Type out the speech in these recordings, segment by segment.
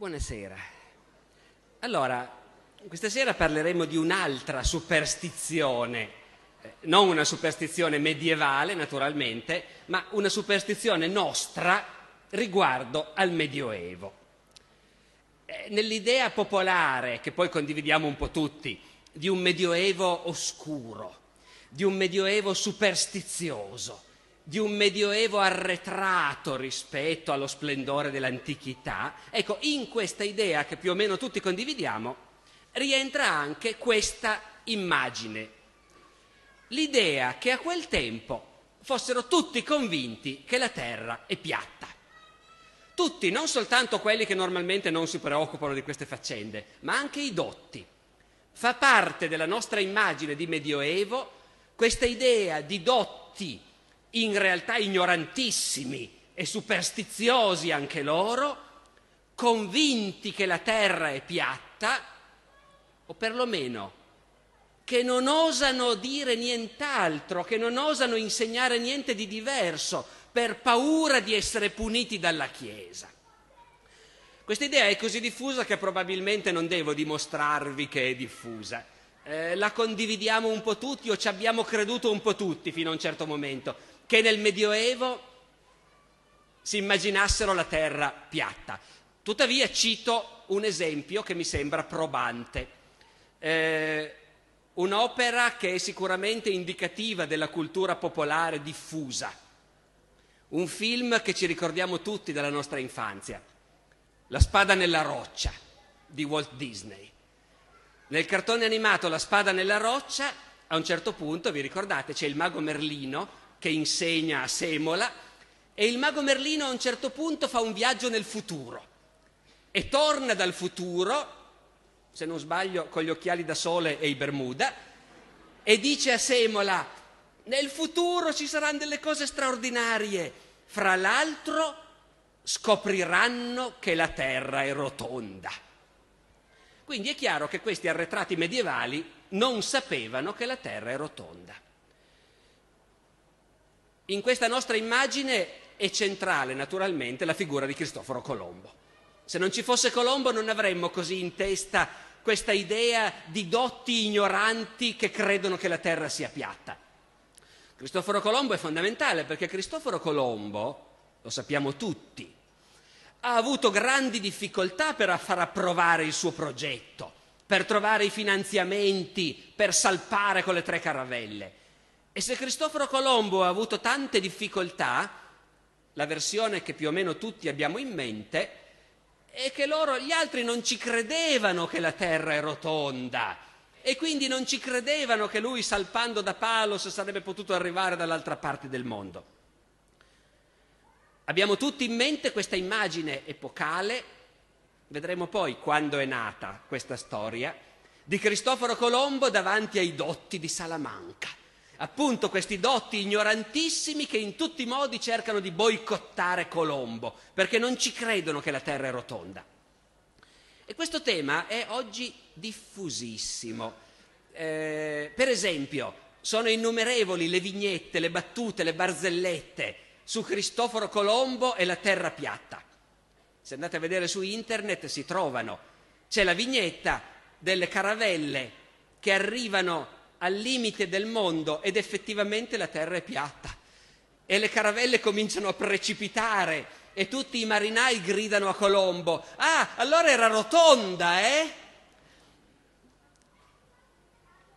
Buonasera. Allora, questa sera parleremo di un'altra superstizione, eh, non una superstizione medievale naturalmente, ma una superstizione nostra riguardo al Medioevo. Eh, nell'idea popolare, che poi condividiamo un po' tutti, di un Medioevo oscuro, di un Medioevo superstizioso, di un medioevo arretrato rispetto allo splendore dell'antichità, ecco, in questa idea che più o meno tutti condividiamo, rientra anche questa immagine. L'idea che a quel tempo fossero tutti convinti che la Terra è piatta. Tutti, non soltanto quelli che normalmente non si preoccupano di queste faccende, ma anche i dotti. Fa parte della nostra immagine di Medioevo questa idea di dotti in realtà ignorantissimi e superstiziosi anche loro, convinti che la terra è piatta, o perlomeno che non osano dire nient'altro, che non osano insegnare niente di diverso, per paura di essere puniti dalla Chiesa. Questa idea è così diffusa che probabilmente non devo dimostrarvi che è diffusa. Eh, la condividiamo un po' tutti o ci abbiamo creduto un po' tutti fino a un certo momento che nel Medioevo si immaginassero la terra piatta. Tuttavia cito un esempio che mi sembra probante. Eh, un'opera che è sicuramente indicativa della cultura popolare diffusa, un film che ci ricordiamo tutti dalla nostra infanzia, La spada nella roccia di Walt Disney. Nel cartone animato La spada nella roccia, a un certo punto, vi ricordate, c'è il mago Merlino che insegna a Semola e il mago Merlino a un certo punto fa un viaggio nel futuro e torna dal futuro, se non sbaglio con gli occhiali da sole e i Bermuda, e dice a Semola, nel futuro ci saranno delle cose straordinarie, fra l'altro scopriranno che la Terra è rotonda. Quindi è chiaro che questi arretrati medievali non sapevano che la Terra è rotonda. In questa nostra immagine è centrale naturalmente la figura di Cristoforo Colombo. Se non ci fosse Colombo non avremmo così in testa questa idea di dotti ignoranti che credono che la terra sia piatta. Cristoforo Colombo è fondamentale perché Cristoforo Colombo, lo sappiamo tutti, ha avuto grandi difficoltà per far approvare il suo progetto, per trovare i finanziamenti, per salpare con le tre caravelle e se Cristoforo Colombo ha avuto tante difficoltà, la versione che più o meno tutti abbiamo in mente è che loro, gli altri non ci credevano che la Terra è rotonda e quindi non ci credevano che lui salpando da Palos sarebbe potuto arrivare dall'altra parte del mondo. Abbiamo tutti in mente questa immagine epocale, vedremo poi quando è nata questa storia, di Cristoforo Colombo davanti ai dotti di Salamanca appunto questi dotti ignorantissimi che in tutti i modi cercano di boicottare Colombo, perché non ci credono che la Terra è rotonda. E questo tema è oggi diffusissimo. Eh, per esempio, sono innumerevoli le vignette, le battute, le barzellette su Cristoforo Colombo e la Terra piatta. Se andate a vedere su internet si trovano. C'è la vignetta delle caravelle che arrivano al limite del mondo ed effettivamente la terra è piatta e le caravelle cominciano a precipitare e tutti i marinai gridano a Colombo, ah, allora era rotonda, eh?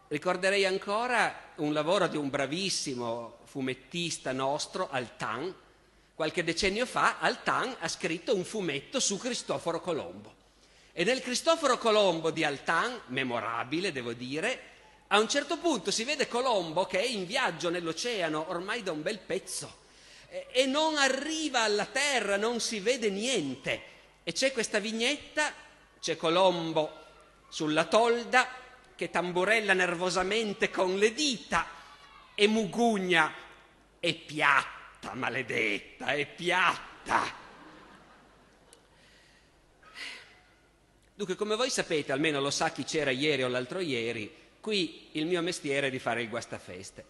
Ricorderei ancora un lavoro di un bravissimo fumettista nostro, Altan, qualche decennio fa Altan ha scritto un fumetto su Cristoforo Colombo. E nel Cristoforo Colombo di Altan, memorabile devo dire, a un certo punto si vede Colombo che è in viaggio nell'oceano ormai da un bel pezzo eh, e non arriva alla terra, non si vede niente. E c'è questa vignetta, c'è Colombo sulla tolda che tamburella nervosamente con le dita e mugugna, è piatta, maledetta, è piatta. Dunque, come voi sapete, almeno lo sa chi c'era ieri o l'altro ieri, Qui il mio mestiere è di fare il guastafeste,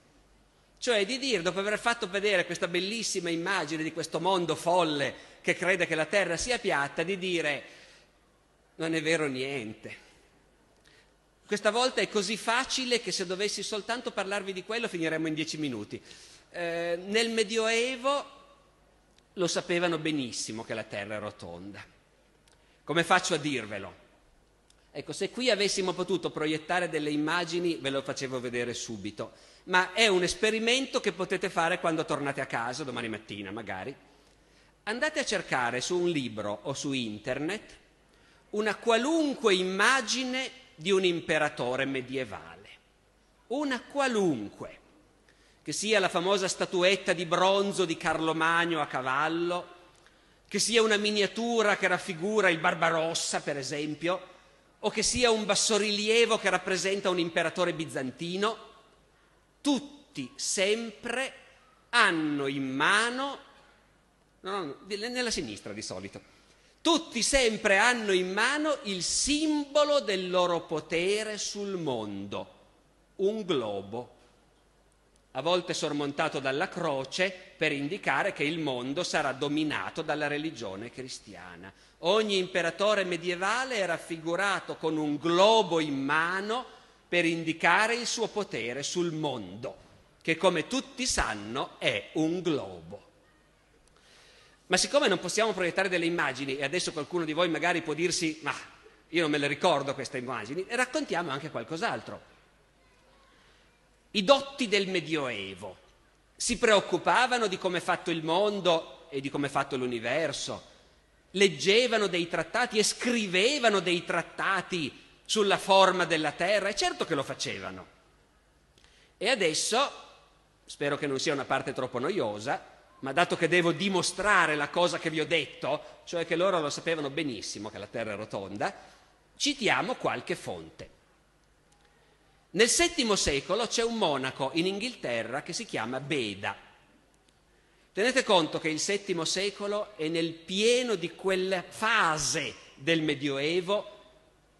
cioè di dire, dopo aver fatto vedere questa bellissima immagine di questo mondo folle che crede che la terra sia piatta, di dire non è vero niente. Questa volta è così facile che se dovessi soltanto parlarvi di quello finiremmo in dieci minuti. Eh, nel Medioevo lo sapevano benissimo che la Terra è rotonda. Come faccio a dirvelo? Ecco, se qui avessimo potuto proiettare delle immagini ve lo facevo vedere subito, ma è un esperimento che potete fare quando tornate a casa, domani mattina magari. Andate a cercare su un libro o su internet una qualunque immagine di un imperatore medievale, una qualunque, che sia la famosa statuetta di bronzo di Carlo Magno a cavallo, che sia una miniatura che raffigura il Barbarossa, per esempio, o che sia un bassorilievo che rappresenta un imperatore bizantino, tutti sempre hanno in mano, no, no, nella sinistra di solito, tutti sempre hanno in mano il simbolo del loro potere sul mondo, un globo a volte sormontato dalla croce, per indicare che il mondo sarà dominato dalla religione cristiana. Ogni imperatore medievale era raffigurato con un globo in mano per indicare il suo potere sul mondo, che come tutti sanno è un globo. Ma siccome non possiamo proiettare delle immagini, e adesso qualcuno di voi magari può dirsi, ma io non me le ricordo queste immagini, raccontiamo anche qualcos'altro i dotti del Medioevo. Si preoccupavano di come è fatto il mondo e di come è fatto l'universo, leggevano dei trattati e scrivevano dei trattati sulla forma della terra, E certo che lo facevano. E adesso, spero che non sia una parte troppo noiosa, ma dato che devo dimostrare la cosa che vi ho detto, cioè che loro lo sapevano benissimo che la terra è rotonda, citiamo qualche fonte. Nel VII secolo c'è un monaco in Inghilterra che si chiama Beda. Tenete conto che il VII secolo è nel pieno di quella fase del Medioevo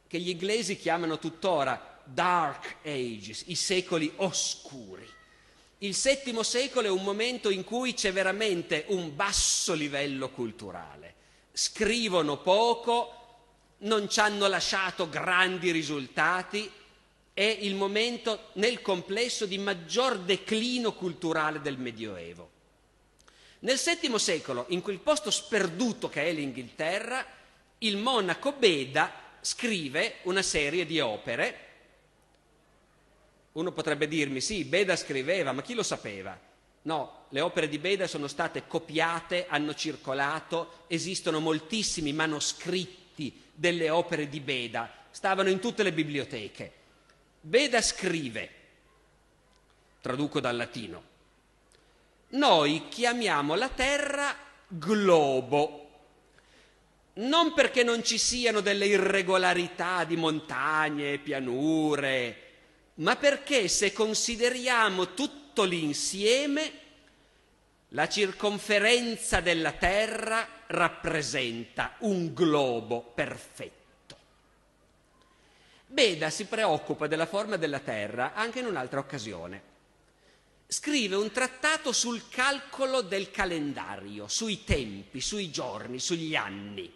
che gli inglesi chiamano tuttora Dark Ages, i secoli oscuri. Il VII secolo è un momento in cui c'è veramente un basso livello culturale. Scrivono poco, non ci hanno lasciato grandi risultati, è il momento nel complesso di maggior declino culturale del Medioevo. Nel VII secolo, in quel posto sperduto che è l'Inghilterra, il monaco Beda scrive una serie di opere. Uno potrebbe dirmi, sì, Beda scriveva, ma chi lo sapeva? No, le opere di Beda sono state copiate, hanno circolato, esistono moltissimi manoscritti delle opere di Beda, stavano in tutte le biblioteche. Beda scrive, traduco dal latino, noi chiamiamo la Terra globo, non perché non ci siano delle irregolarità di montagne, pianure, ma perché se consideriamo tutto l'insieme, la circonferenza della Terra rappresenta un globo perfetto. Beda si preoccupa della forma della Terra anche in un'altra occasione. Scrive un trattato sul calcolo del calendario, sui tempi, sui giorni, sugli anni.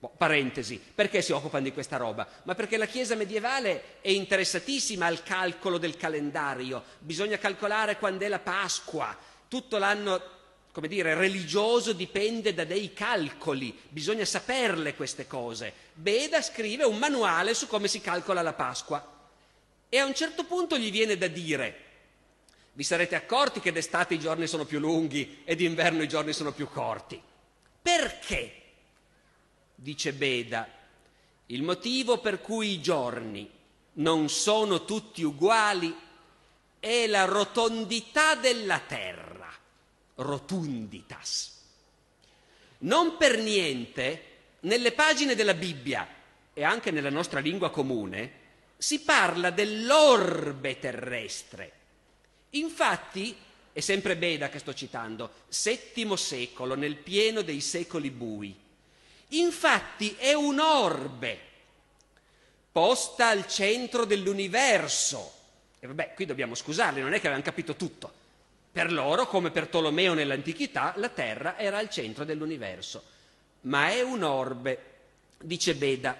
Boh, parentesi, perché si occupano di questa roba? Ma perché la Chiesa medievale è interessatissima al calcolo del calendario, bisogna calcolare quando è la Pasqua, tutto l'anno come dire, religioso dipende da dei calcoli, bisogna saperle queste cose. Beda scrive un manuale su come si calcola la Pasqua e a un certo punto gli viene da dire, vi sarete accorti che d'estate i giorni sono più lunghi e d'inverno i giorni sono più corti. Perché? dice Beda, il motivo per cui i giorni non sono tutti uguali è la rotondità della terra rotunditas. Non per niente nelle pagine della Bibbia e anche nella nostra lingua comune si parla dell'orbe terrestre. Infatti, è sempre Beda che sto citando, VII secolo, nel pieno dei secoli bui. Infatti è un'orbe posta al centro dell'universo. E vabbè, qui dobbiamo scusarli, non è che avevano capito tutto. Per loro, come per Tolomeo nell'antichità, la Terra era al centro dell'universo. Ma è un'orbe, dice Beda,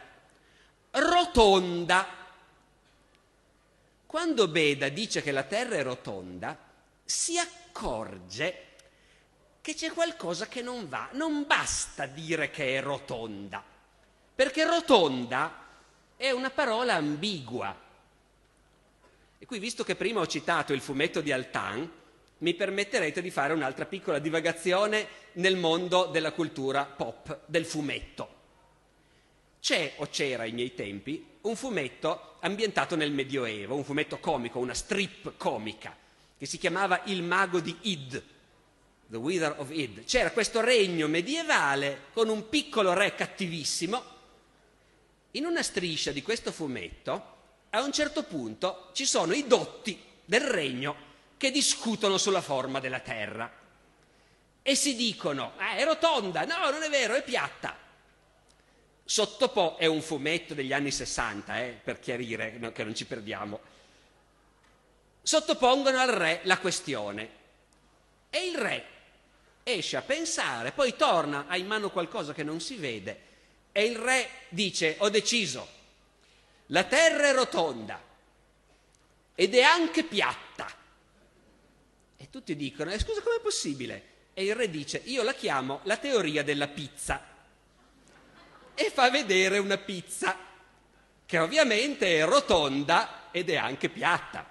rotonda. Quando Beda dice che la Terra è rotonda, si accorge che c'è qualcosa che non va. Non basta dire che è rotonda, perché rotonda è una parola ambigua. E qui, visto che prima ho citato il fumetto di Altan, mi permetterete di fare un'altra piccola divagazione nel mondo della cultura pop, del fumetto. C'è o c'era ai miei tempi un fumetto ambientato nel Medioevo, un fumetto comico, una strip comica, che si chiamava Il mago di Id, The Wither of Id. C'era questo regno medievale con un piccolo re cattivissimo. In una striscia di questo fumetto, a un certo punto, ci sono i dotti del regno che discutono sulla forma della Terra e si dicono ah, è rotonda, no, non è vero, è piatta. Sottopo è un fumetto degli anni 60, eh, per chiarire che non ci perdiamo. Sottopongono al re la questione e il re esce a pensare, poi torna, ha in mano qualcosa che non si vede e il re dice ho deciso, la terra è rotonda ed è anche piatta. E tutti dicono, eh, scusa, com'è possibile? E il re dice, io la chiamo la teoria della pizza. E fa vedere una pizza, che ovviamente è rotonda ed è anche piatta.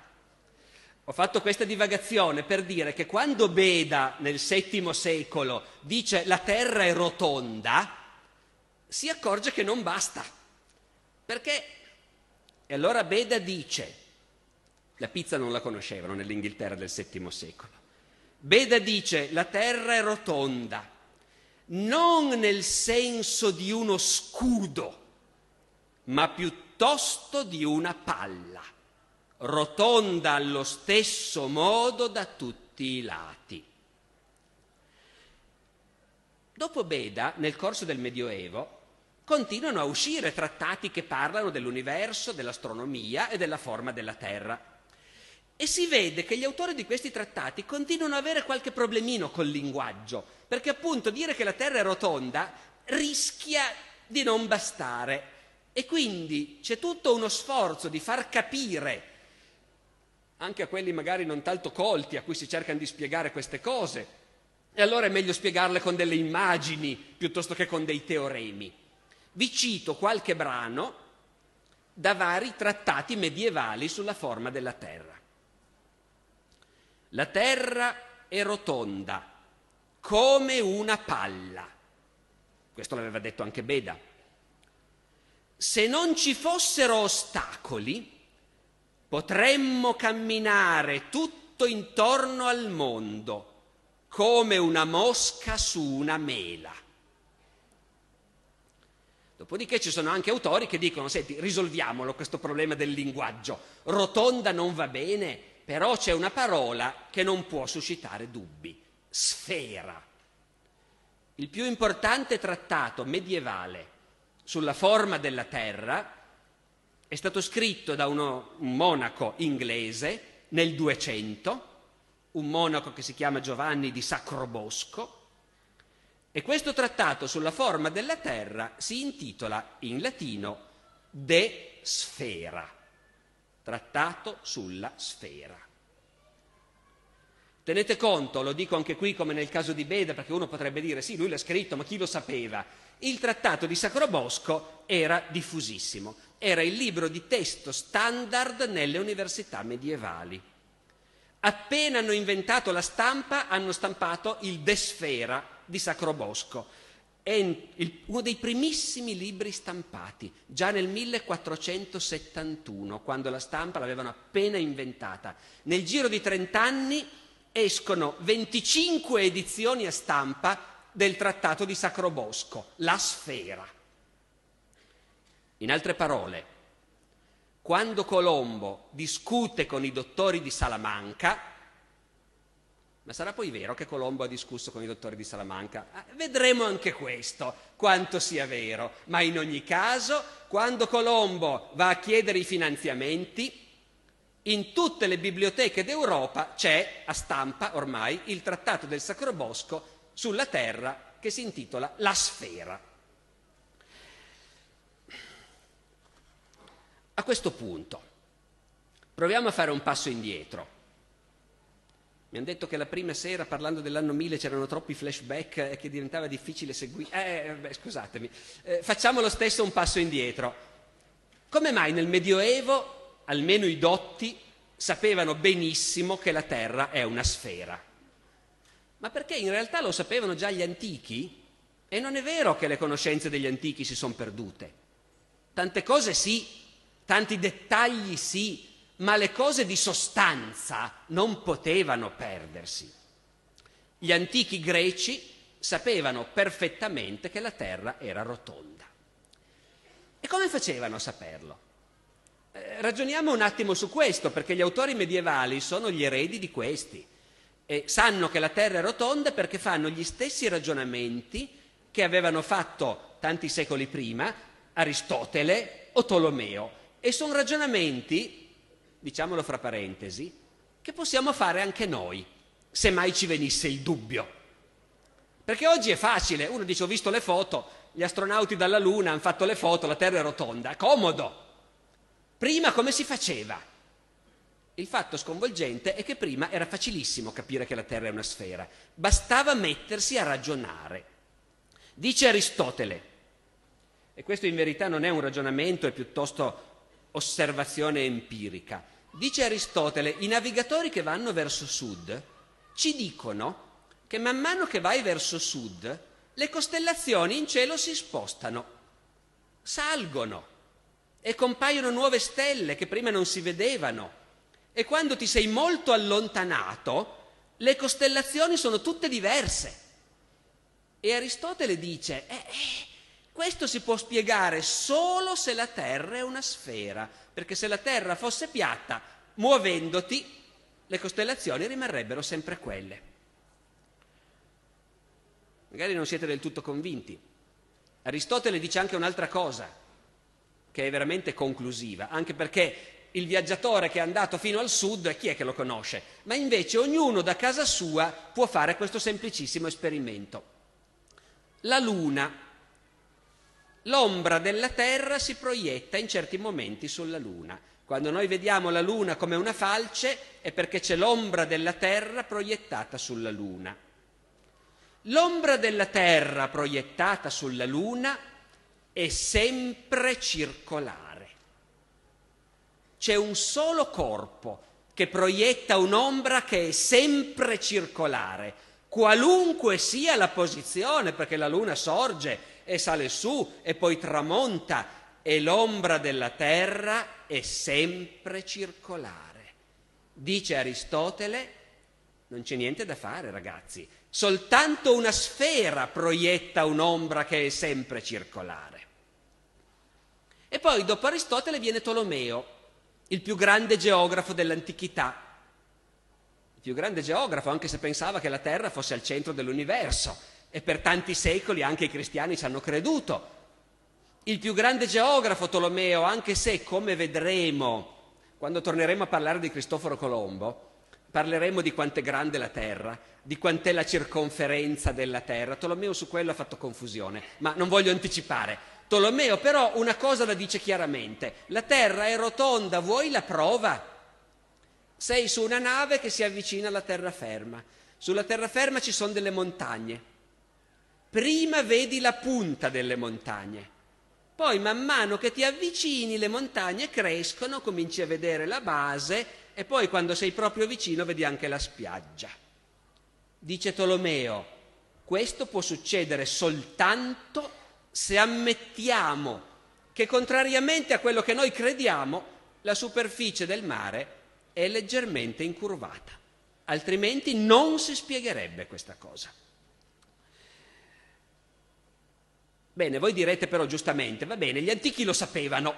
Ho fatto questa divagazione per dire che quando Beda nel VII secolo dice la terra è rotonda, si accorge che non basta. Perché? E allora Beda dice la pizza non la conoscevano nell'Inghilterra del VII secolo. Beda dice la terra è rotonda, non nel senso di uno scudo, ma piuttosto di una palla, rotonda allo stesso modo da tutti i lati. Dopo Beda, nel corso del Medioevo, continuano a uscire trattati che parlano dell'universo, dell'astronomia e della forma della Terra. E si vede che gli autori di questi trattati continuano ad avere qualche problemino col linguaggio, perché appunto dire che la Terra è rotonda rischia di non bastare. E quindi c'è tutto uno sforzo di far capire, anche a quelli magari non tanto colti, a cui si cercano di spiegare queste cose, e allora è meglio spiegarle con delle immagini piuttosto che con dei teoremi. Vi cito qualche brano da vari trattati medievali sulla forma della Terra. La terra è rotonda, come una palla. Questo l'aveva detto anche Beda. Se non ci fossero ostacoli, potremmo camminare tutto intorno al mondo, come una mosca su una mela. Dopodiché ci sono anche autori che dicono, senti, risolviamolo questo problema del linguaggio. Rotonda non va bene, però c'è una parola che non può suscitare dubbi, sfera. Il più importante trattato medievale sulla forma della Terra è stato scritto da uno, un monaco inglese nel 200, un monaco che si chiama Giovanni di Sacrobosco, e questo trattato sulla forma della Terra si intitola in latino De Sfera trattato sulla sfera. Tenete conto, lo dico anche qui come nel caso di Beda, perché uno potrebbe dire sì, lui l'ha scritto, ma chi lo sapeva? Il trattato di Sacro Bosco era diffusissimo, era il libro di testo standard nelle università medievali. Appena hanno inventato la stampa, hanno stampato il De Sfera di Sacro Bosco è uno dei primissimi libri stampati, già nel 1471, quando la stampa l'avevano appena inventata. Nel giro di 30 anni escono 25 edizioni a stampa del trattato di Sacrobosco, La Sfera. In altre parole, quando Colombo discute con i dottori di Salamanca, ma sarà poi vero che Colombo ha discusso con i dottori di Salamanca? Ah, vedremo anche questo, quanto sia vero. Ma in ogni caso, quando Colombo va a chiedere i finanziamenti, in tutte le biblioteche d'Europa c'è a stampa ormai il trattato del Sacro Bosco sulla Terra che si intitola La Sfera. A questo punto proviamo a fare un passo indietro mi hanno detto che la prima sera parlando dell'anno 1000 c'erano troppi flashback e che diventava difficile seguire. Eh, eh, beh, scusatemi, eh, facciamo lo stesso un passo indietro. Come mai nel Medioevo almeno i dotti sapevano benissimo che la Terra è una sfera? Ma perché in realtà lo sapevano già gli antichi? E non è vero che le conoscenze degli antichi si sono perdute. Tante cose sì, tanti dettagli sì, ma le cose di sostanza non potevano perdersi. Gli antichi greci sapevano perfettamente che la Terra era rotonda. E come facevano a saperlo? Eh, ragioniamo un attimo su questo, perché gli autori medievali sono gli eredi di questi. E sanno che la Terra è rotonda perché fanno gli stessi ragionamenti che avevano fatto tanti secoli prima Aristotele o Tolomeo. E sono ragionamenti diciamolo fra parentesi, che possiamo fare anche noi, se mai ci venisse il dubbio. Perché oggi è facile, uno dice ho visto le foto, gli astronauti dalla Luna hanno fatto le foto, la Terra è rotonda, comodo. Prima come si faceva? Il fatto sconvolgente è che prima era facilissimo capire che la Terra è una sfera, bastava mettersi a ragionare. Dice Aristotele, e questo in verità non è un ragionamento, è piuttosto osservazione empirica. Dice Aristotele, i navigatori che vanno verso sud ci dicono che man mano che vai verso sud le costellazioni in cielo si spostano, salgono e compaiono nuove stelle che prima non si vedevano. E quando ti sei molto allontanato, le costellazioni sono tutte diverse. E Aristotele dice, eh, eh, questo si può spiegare solo se la Terra è una sfera, perché se la Terra fosse piatta, muovendoti, le costellazioni rimarrebbero sempre quelle. Magari non siete del tutto convinti. Aristotele dice anche un'altra cosa, che è veramente conclusiva, anche perché il viaggiatore che è andato fino al sud, chi è che lo conosce? Ma invece ognuno da casa sua può fare questo semplicissimo esperimento. La Luna l'ombra della Terra si proietta in certi momenti sulla Luna. Quando noi vediamo la Luna come una falce è perché c'è l'ombra della Terra proiettata sulla Luna. L'ombra della Terra proiettata sulla Luna è sempre circolare. C'è un solo corpo che proietta un'ombra che è sempre circolare, qualunque sia la posizione, perché la Luna sorge e sale su e poi tramonta e l'ombra della terra è sempre circolare. Dice Aristotele, non c'è niente da fare ragazzi, soltanto una sfera proietta un'ombra che è sempre circolare. E poi dopo Aristotele viene Tolomeo, il più grande geografo dell'antichità. Il più grande geografo, anche se pensava che la Terra fosse al centro dell'universo e per tanti secoli anche i cristiani ci hanno creduto. Il più grande geografo Tolomeo, anche se, come vedremo, quando torneremo a parlare di Cristoforo Colombo, parleremo di quanto è grande la terra, di quant'è la circonferenza della terra. Tolomeo su quello ha fatto confusione, ma non voglio anticipare. Tolomeo però una cosa la dice chiaramente, la terra è rotonda, vuoi la prova? Sei su una nave che si avvicina alla terraferma. Sulla terraferma ci sono delle montagne, prima vedi la punta delle montagne. Poi man mano che ti avvicini le montagne crescono, cominci a vedere la base e poi quando sei proprio vicino vedi anche la spiaggia. Dice Tolomeo, questo può succedere soltanto se ammettiamo che contrariamente a quello che noi crediamo, la superficie del mare è leggermente incurvata, altrimenti non si spiegherebbe questa cosa. Bene, voi direte però giustamente, va bene, gli antichi lo sapevano,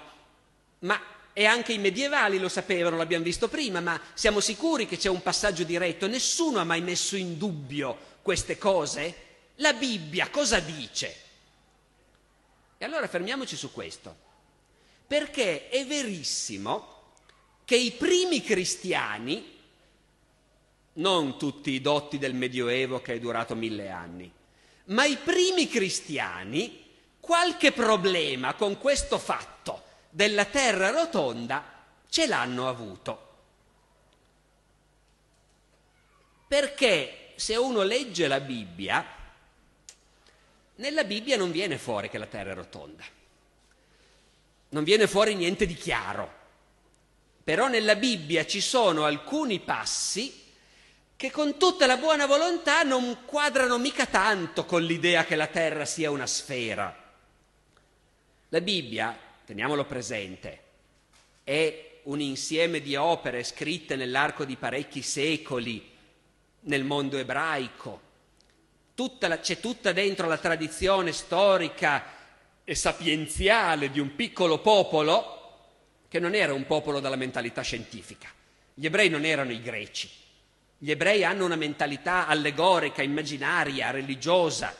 ma e anche i medievali lo sapevano, l'abbiamo visto prima, ma siamo sicuri che c'è un passaggio diretto, nessuno ha mai messo in dubbio queste cose? La Bibbia cosa dice? E allora fermiamoci su questo, perché è verissimo che i primi cristiani, non tutti i dotti del Medioevo che è durato mille anni, ma i primi cristiani qualche problema con questo fatto della terra rotonda ce l'hanno avuto. Perché se uno legge la Bibbia, nella Bibbia non viene fuori che la terra è rotonda, non viene fuori niente di chiaro, però nella Bibbia ci sono alcuni passi che con tutta la buona volontà non quadrano mica tanto con l'idea che la Terra sia una sfera. La Bibbia, teniamolo presente, è un insieme di opere scritte nell'arco di parecchi secoli nel mondo ebraico. Tutta la, c'è tutta dentro la tradizione storica e sapienziale di un piccolo popolo che non era un popolo dalla mentalità scientifica. Gli ebrei non erano i greci. Gli ebrei hanno una mentalità allegorica, immaginaria, religiosa.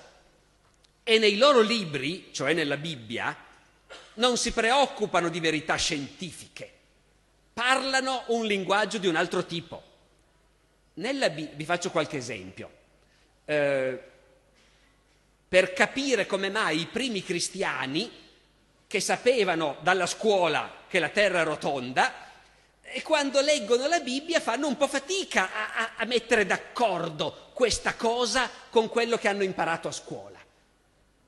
E nei loro libri, cioè nella Bibbia, non si preoccupano di verità scientifiche, parlano un linguaggio di un altro tipo. Nella Bi- vi faccio qualche esempio. Eh, per capire come mai i primi cristiani, che sapevano dalla scuola che la terra è rotonda, e eh, quando leggono la Bibbia fanno un po' fatica a, a, a mettere d'accordo questa cosa con quello che hanno imparato a scuola.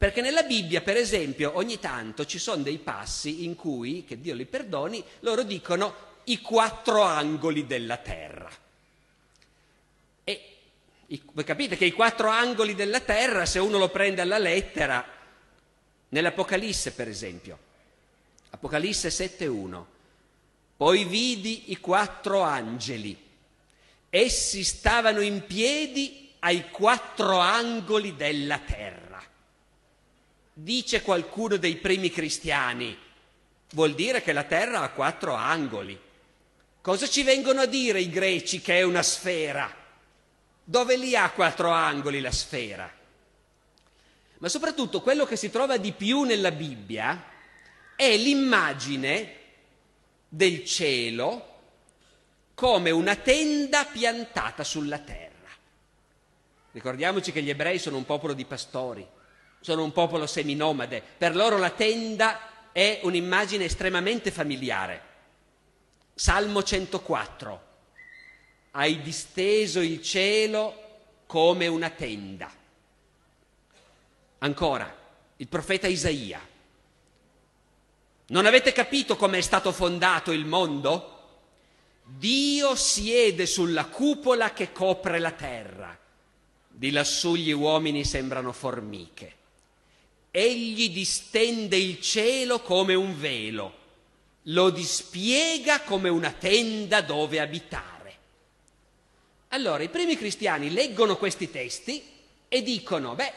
Perché nella Bibbia, per esempio, ogni tanto ci sono dei passi in cui, che Dio li perdoni, loro dicono i quattro angoli della terra. E i, voi capite che i quattro angoli della terra, se uno lo prende alla lettera, nell'Apocalisse per esempio, Apocalisse 7.1, poi vidi i quattro angeli, essi stavano in piedi ai quattro angoli della terra dice qualcuno dei primi cristiani, vuol dire che la terra ha quattro angoli. Cosa ci vengono a dire i greci che è una sfera? Dove lì ha quattro angoli la sfera? Ma soprattutto quello che si trova di più nella Bibbia è l'immagine del cielo come una tenda piantata sulla terra. Ricordiamoci che gli ebrei sono un popolo di pastori, sono un popolo seminomade, per loro la tenda è un'immagine estremamente familiare. Salmo 104. Hai disteso il cielo come una tenda. Ancora, il profeta Isaia. Non avete capito come è stato fondato il mondo? Dio siede sulla cupola che copre la terra. Di lassù gli uomini sembrano formiche. Egli distende il cielo come un velo, lo dispiega come una tenda dove abitare. Allora, i primi cristiani leggono questi testi e dicono, beh,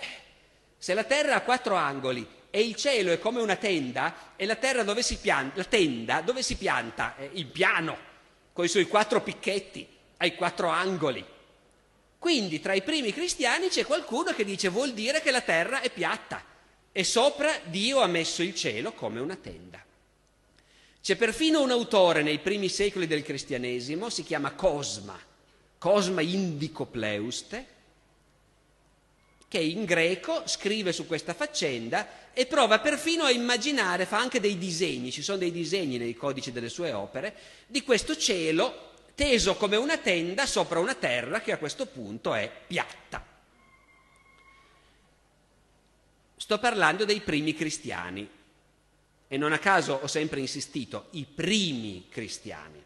se la terra ha quattro angoli e il cielo è come una tenda, e la terra dove si pianta, la tenda dove si pianta? Eh, in piano, con i suoi quattro picchetti, ai quattro angoli. Quindi tra i primi cristiani c'è qualcuno che dice vuol dire che la terra è piatta e sopra Dio ha messo il cielo come una tenda. C'è perfino un autore nei primi secoli del cristianesimo, si chiama Cosma, Cosma Indicopleust, che in greco scrive su questa faccenda e prova perfino a immaginare, fa anche dei disegni, ci sono dei disegni nei codici delle sue opere, di questo cielo teso come una tenda sopra una terra che a questo punto è piatta. Sto parlando dei primi cristiani e non a caso ho sempre insistito, i primi cristiani.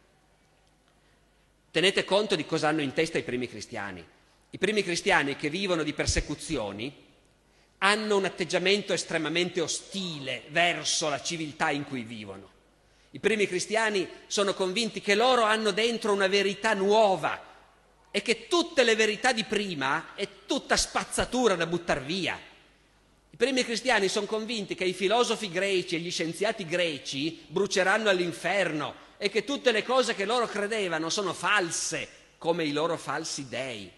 Tenete conto di cosa hanno in testa i primi cristiani. I primi cristiani che vivono di persecuzioni hanno un atteggiamento estremamente ostile verso la civiltà in cui vivono. I primi cristiani sono convinti che loro hanno dentro una verità nuova e che tutte le verità di prima è tutta spazzatura da buttare via, i primi cristiani sono convinti che i filosofi greci e gli scienziati greci bruceranno all'inferno e che tutte le cose che loro credevano sono false, come i loro falsi dei.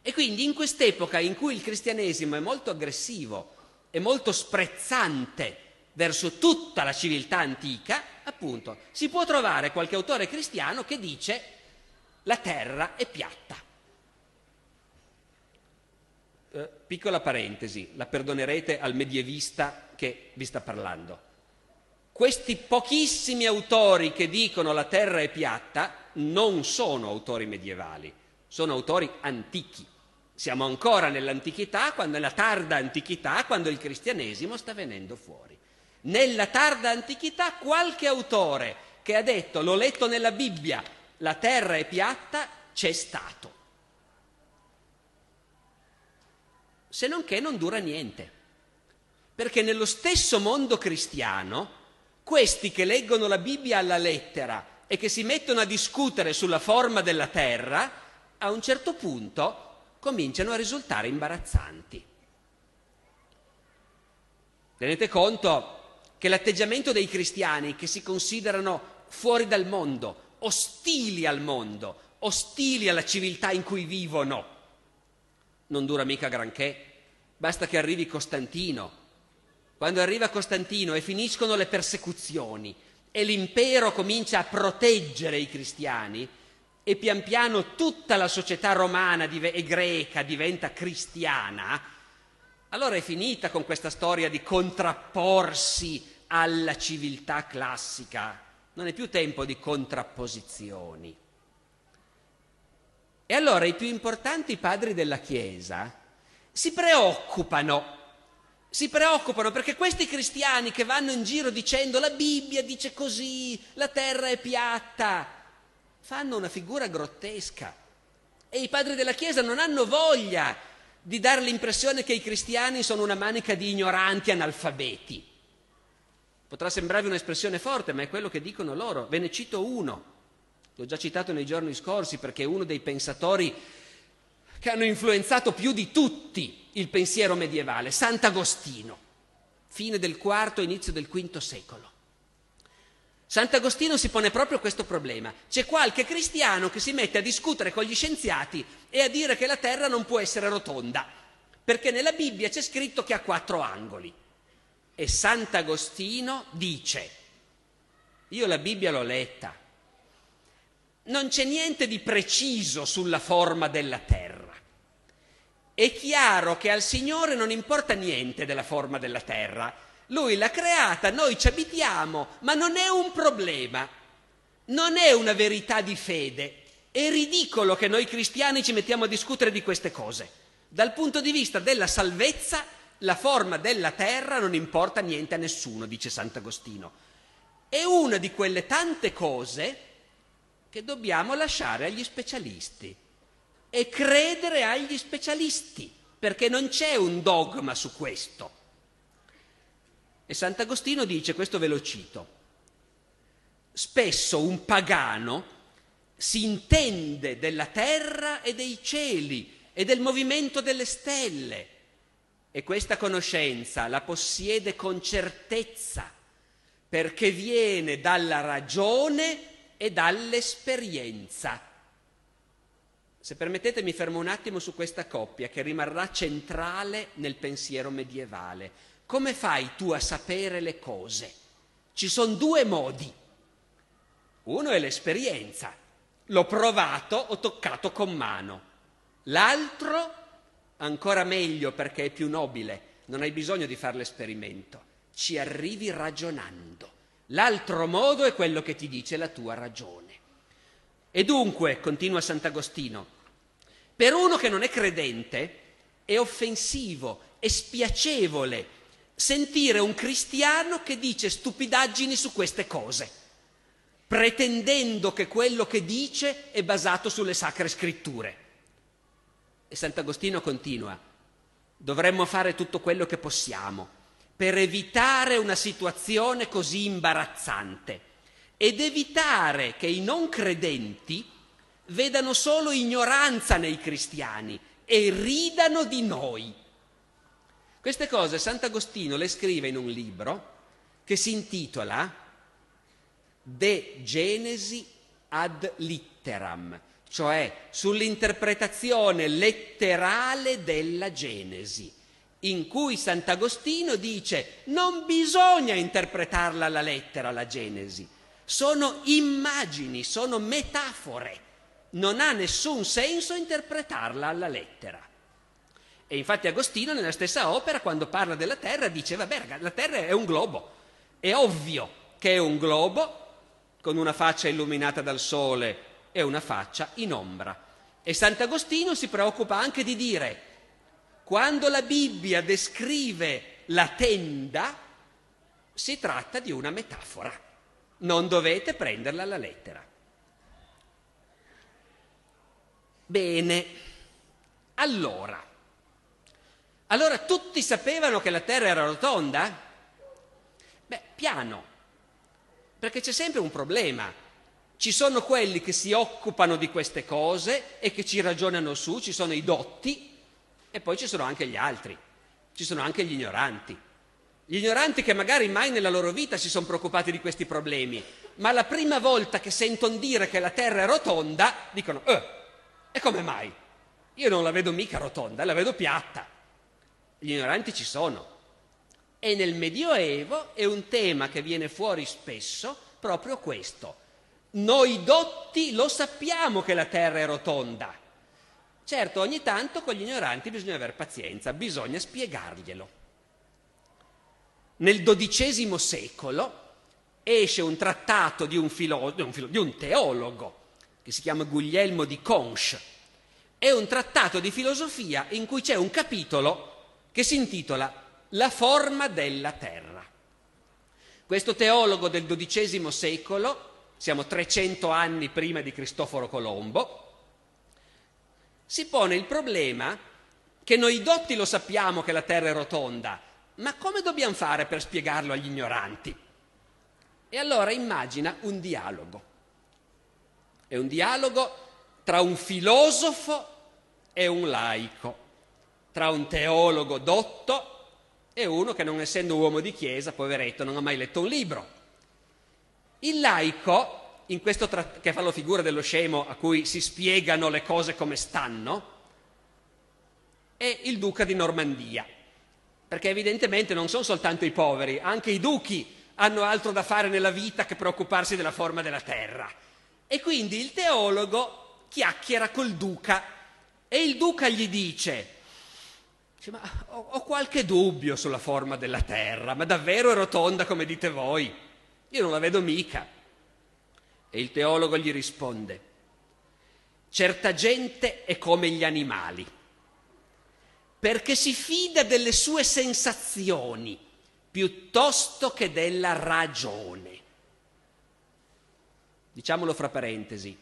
E quindi in quest'epoca in cui il cristianesimo è molto aggressivo, e molto sprezzante verso tutta la civiltà antica, appunto, si può trovare qualche autore cristiano che dice la terra è piatta. Eh, piccola parentesi, la perdonerete al medievista che vi sta parlando. Questi pochissimi autori che dicono la terra è piatta non sono autori medievali, sono autori antichi. Siamo ancora nell'antichità, quando, nella tarda antichità, quando il cristianesimo sta venendo fuori. Nella tarda antichità qualche autore che ha detto, l'ho letto nella Bibbia, la terra è piatta, c'è stato. se non che non dura niente. Perché nello stesso mondo cristiano, questi che leggono la Bibbia alla lettera e che si mettono a discutere sulla forma della terra, a un certo punto cominciano a risultare imbarazzanti. Tenete conto che l'atteggiamento dei cristiani che si considerano fuori dal mondo, ostili al mondo, ostili alla civiltà in cui vivono, non dura mica granché, basta che arrivi Costantino. Quando arriva Costantino e finiscono le persecuzioni e l'impero comincia a proteggere i cristiani e pian piano tutta la società romana e greca diventa cristiana, allora è finita con questa storia di contrapporsi alla civiltà classica, non è più tempo di contrapposizioni. E allora i più importanti padri della Chiesa si preoccupano, si preoccupano perché questi cristiani che vanno in giro dicendo la Bibbia dice così, la terra è piatta, fanno una figura grottesca. E i padri della Chiesa non hanno voglia di dare l'impressione che i cristiani sono una manica di ignoranti analfabeti. Potrà sembrarvi un'espressione forte, ma è quello che dicono loro. Ve ne cito uno. L'ho già citato nei giorni scorsi perché è uno dei pensatori che hanno influenzato più di tutti il pensiero medievale, Sant'Agostino, fine del IV, inizio del V secolo. Sant'Agostino si pone proprio questo problema. C'è qualche cristiano che si mette a discutere con gli scienziati e a dire che la Terra non può essere rotonda, perché nella Bibbia c'è scritto che ha quattro angoli. E Sant'Agostino dice, io la Bibbia l'ho letta, non c'è niente di preciso sulla forma della terra. È chiaro che al Signore non importa niente della forma della terra. Lui l'ha creata, noi ci abitiamo, ma non è un problema, non è una verità di fede. È ridicolo che noi cristiani ci mettiamo a discutere di queste cose. Dal punto di vista della salvezza, la forma della terra non importa niente a nessuno, dice Sant'Agostino. È una di quelle tante cose che dobbiamo lasciare agli specialisti e credere agli specialisti, perché non c'è un dogma su questo. E Sant'Agostino dice, questo ve lo cito, spesso un pagano si intende della terra e dei cieli e del movimento delle stelle e questa conoscenza la possiede con certezza perché viene dalla ragione e dall'esperienza. Se permettete mi fermo un attimo su questa coppia che rimarrà centrale nel pensiero medievale. Come fai tu a sapere le cose? Ci sono due modi. Uno è l'esperienza. L'ho provato, ho toccato con mano. L'altro, ancora meglio perché è più nobile, non hai bisogno di fare l'esperimento, ci arrivi ragionando. L'altro modo è quello che ti dice la tua ragione. E dunque, continua Sant'Agostino, per uno che non è credente è offensivo, è spiacevole sentire un cristiano che dice stupidaggini su queste cose, pretendendo che quello che dice è basato sulle sacre scritture. E Sant'Agostino continua, dovremmo fare tutto quello che possiamo per evitare una situazione così imbarazzante ed evitare che i non credenti vedano solo ignoranza nei cristiani e ridano di noi. Queste cose Sant'Agostino le scrive in un libro che si intitola De Genesi ad litteram, cioè sull'interpretazione letterale della Genesi in cui Sant'Agostino dice non bisogna interpretarla alla lettera la Genesi, sono immagini, sono metafore, non ha nessun senso interpretarla alla lettera. E infatti Agostino nella stessa opera quando parla della Terra dice vabbè la Terra è un globo, è ovvio che è un globo con una faccia illuminata dal sole e una faccia in ombra. E Sant'Agostino si preoccupa anche di dire quando la Bibbia descrive la tenda, si tratta di una metafora, non dovete prenderla alla lettera. Bene, allora, allora tutti sapevano che la Terra era rotonda? Beh, piano, perché c'è sempre un problema. Ci sono quelli che si occupano di queste cose e che ci ragionano su, ci sono i dotti e poi ci sono anche gli altri, ci sono anche gli ignoranti. Gli ignoranti che magari mai nella loro vita si sono preoccupati di questi problemi, ma la prima volta che sentono dire che la Terra è rotonda, dicono, eh, e come mai? Io non la vedo mica rotonda, la vedo piatta. Gli ignoranti ci sono. E nel Medioevo è un tema che viene fuori spesso proprio questo. Noi dotti lo sappiamo che la Terra è rotonda Certo, ogni tanto con gli ignoranti bisogna avere pazienza, bisogna spiegarglielo. Nel XII secolo esce un trattato di un, filo- di, un filo- di un, teologo che si chiama Guglielmo di Conches. È un trattato di filosofia in cui c'è un capitolo che si intitola La forma della terra. Questo teologo del XII secolo, siamo 300 anni prima di Cristoforo Colombo, si pone il problema che noi dotti lo sappiamo che la Terra è rotonda, ma come dobbiamo fare per spiegarlo agli ignoranti? E allora immagina un dialogo. È un dialogo tra un filosofo e un laico, tra un teologo dotto e uno che non essendo uomo di chiesa, poveretto, non ha mai letto un libro. Il laico in questo tra- che fanno figura dello scemo a cui si spiegano le cose come stanno, è il duca di Normandia, perché evidentemente non sono soltanto i poveri, anche i duchi hanno altro da fare nella vita che preoccuparsi della forma della terra. E quindi il teologo chiacchiera col duca e il duca gli dice, ma ho, ho qualche dubbio sulla forma della terra, ma davvero è rotonda come dite voi? Io non la vedo mica. E il teologo gli risponde, certa gente è come gli animali, perché si fida delle sue sensazioni piuttosto che della ragione. Diciamolo fra parentesi,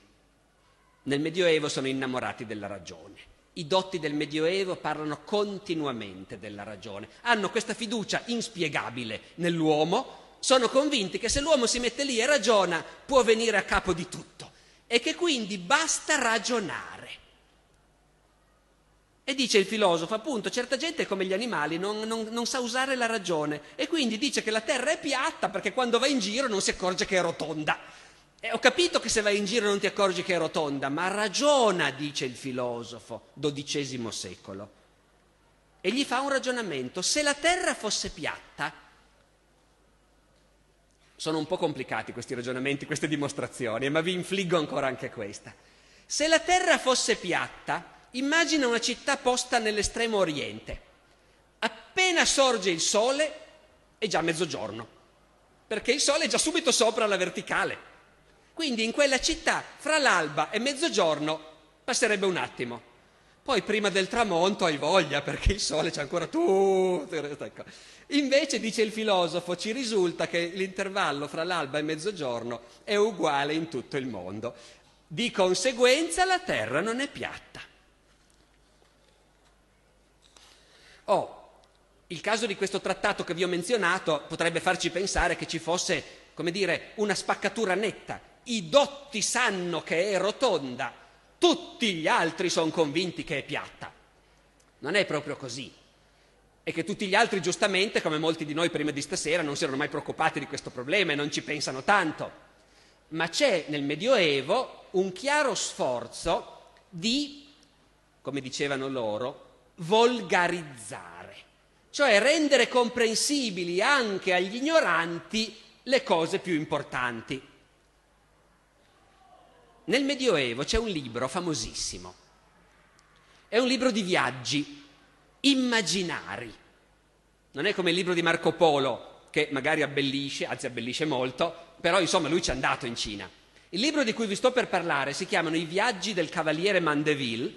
nel Medioevo sono innamorati della ragione. I dotti del Medioevo parlano continuamente della ragione, hanno questa fiducia inspiegabile nell'uomo sono convinti che se l'uomo si mette lì e ragiona può venire a capo di tutto e che quindi basta ragionare. E dice il filosofo, appunto, certa gente è come gli animali, non, non, non, sa usare la ragione e quindi dice che la terra è piatta perché quando va in giro non si accorge che è rotonda. E ho capito che se vai in giro non ti accorgi che è rotonda, ma ragiona, dice il filosofo, XII secolo. E gli fa un ragionamento, se la terra fosse piatta, sono un po' complicati questi ragionamenti, queste dimostrazioni, ma vi infliggo ancora anche questa. Se la Terra fosse piatta, immagina una città posta nell'estremo oriente. Appena sorge il sole è già mezzogiorno, perché il sole è già subito sopra la verticale. Quindi in quella città, fra l'alba e mezzogiorno, passerebbe un attimo. Poi prima del tramonto hai voglia perché il sole c'è ancora tutto. Ecco. Invece, dice il filosofo, ci risulta che l'intervallo fra l'alba e mezzogiorno è uguale in tutto il mondo. Di conseguenza la Terra non è piatta. Oh, il caso di questo trattato che vi ho menzionato potrebbe farci pensare che ci fosse, come dire, una spaccatura netta. I dotti sanno che è rotonda, tutti gli altri sono convinti che è piatta. Non è proprio così. E che tutti gli altri, giustamente, come molti di noi prima di stasera, non si erano mai preoccupati di questo problema e non ci pensano tanto. Ma c'è nel Medioevo un chiaro sforzo di, come dicevano loro, volgarizzare, cioè rendere comprensibili anche agli ignoranti le cose più importanti. Nel Medioevo c'è un libro famosissimo, è un libro di viaggi immaginari, non è come il libro di Marco Polo che magari abbellisce, anzi abbellisce molto, però insomma lui ci è andato in Cina. Il libro di cui vi sto per parlare si chiamano I viaggi del cavaliere Mandeville,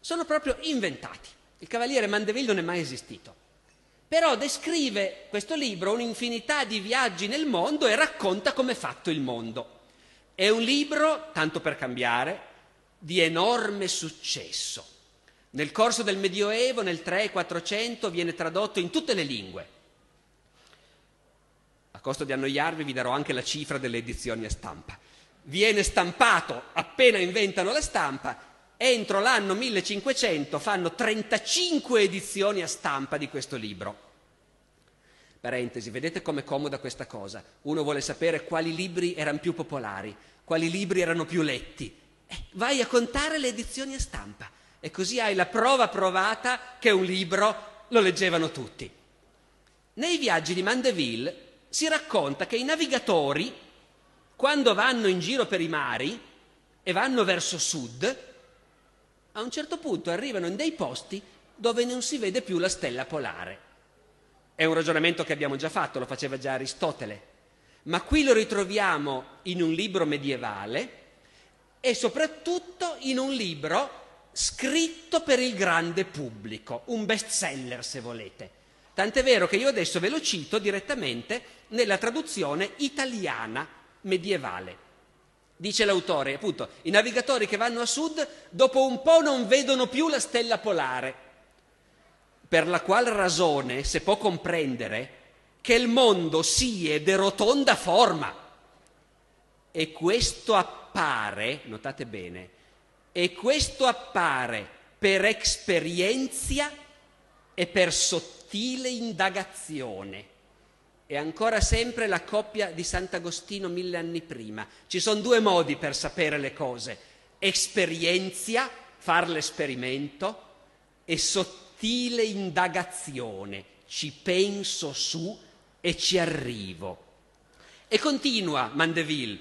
sono proprio inventati, il cavaliere Mandeville non è mai esistito, però descrive questo libro un'infinità di viaggi nel mondo e racconta come è fatto il mondo. È un libro, tanto per cambiare, di enorme successo. Nel corso del Medioevo, nel 3-400, viene tradotto in tutte le lingue. A costo di annoiarvi vi darò anche la cifra delle edizioni a stampa. Viene stampato, appena inventano la stampa, entro l'anno 1500 fanno 35 edizioni a stampa di questo libro. Parentesi, vedete com'è comoda questa cosa. Uno vuole sapere quali libri erano più popolari, quali libri erano più letti. Eh, vai a contare le edizioni a stampa e così hai la prova provata che un libro lo leggevano tutti. Nei viaggi di Mandeville si racconta che i navigatori, quando vanno in giro per i mari e vanno verso sud, a un certo punto arrivano in dei posti dove non si vede più la stella polare. È un ragionamento che abbiamo già fatto, lo faceva già Aristotele, ma qui lo ritroviamo in un libro medievale e soprattutto in un libro scritto per il grande pubblico, un bestseller se volete. Tant'è vero che io adesso ve lo cito direttamente nella traduzione italiana medievale. Dice l'autore, appunto, i navigatori che vanno a sud dopo un po' non vedono più la stella polare per la qual ragione se può comprendere che il mondo siede rotonda forma. E questo appare, notate bene, e questo appare per esperienza e per sottile indagazione. E ancora sempre la coppia di Sant'Agostino mille anni prima. Ci sono due modi per sapere le cose. Esperienza, far l'esperimento, e sottile sottile indagazione, ci penso su e ci arrivo. E continua Mandeville,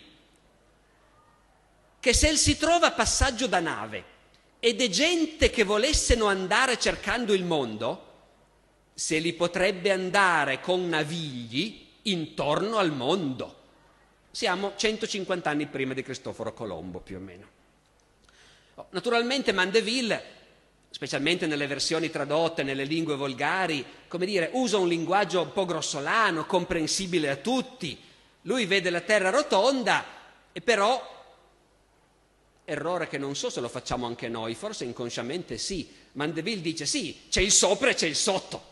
che se si trova passaggio da nave ed è gente che volessero andare cercando il mondo, se li potrebbe andare con navigli intorno al mondo. Siamo 150 anni prima di Cristoforo Colombo, più o meno. Oh, naturalmente Mandeville specialmente nelle versioni tradotte, nelle lingue volgari, come dire, usa un linguaggio un po' grossolano, comprensibile a tutti. Lui vede la terra rotonda e però errore che non so se lo facciamo anche noi, forse inconsciamente sì. Mandeville dice sì, c'è il sopra e c'è il sotto.